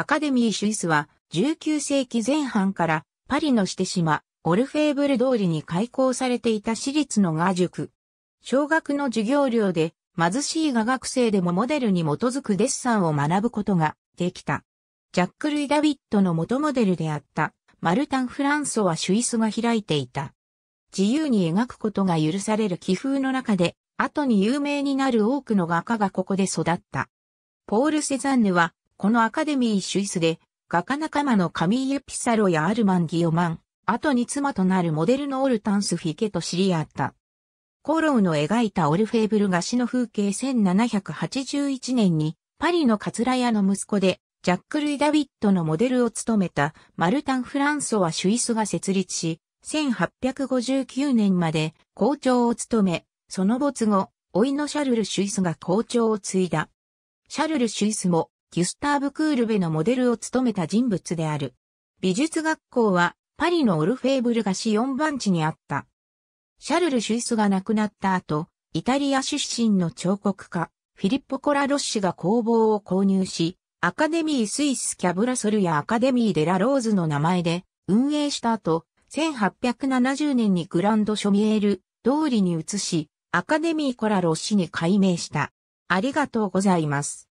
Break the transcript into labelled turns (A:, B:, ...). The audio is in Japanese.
A: アカデミー・シュイスは19世紀前半からパリのして島、
B: オルフェーブル通りに開校されていた私立の画塾。小学の授業料で貧しい画学生でもモデルに基づくデッサンを学ぶことができた。ジャック・ルイ・ダビットの元モデルであったマルタン・フランソはシュイスが開いていた。自由に描くことが許される気風の中で、後に有名になる多くの画家がここで育った。ポール・セザンヌはこのアカデミー主イスで、画家仲間のカミーユ・ピサロやアルマン・ギオマン、後に妻となるモデルのオルタンス・フィケと知り合った。コロウの描いたオルフェーブル菓子の風景1781年に、パリのカツラ屋の息子で、ジャック・ルイ・ダビットのモデルを務めたマルタン・フランソはシュイスが設立し、1859年まで校長を務め、その没後、老いのシャルル・シュイスが校長を継いだ。シャルル・シュイスもギュスターブ・クールベのモデルを務めた人物である。美術学校はパリのオルフェーブルが4番地にあった。シャルル・シュイスが亡くなった後、イタリア出身の彫刻家、フィリッポ・コラ・ロッシが工房を購入し、アカデミー・スイス・キャブラソルやアカデミー・デ・ラ・ローズの名前で運営した後、1870年にグランド・ショミエール通りに移し、アカデミー・コラ・ロッシ
A: に改名した。ありがとうございます。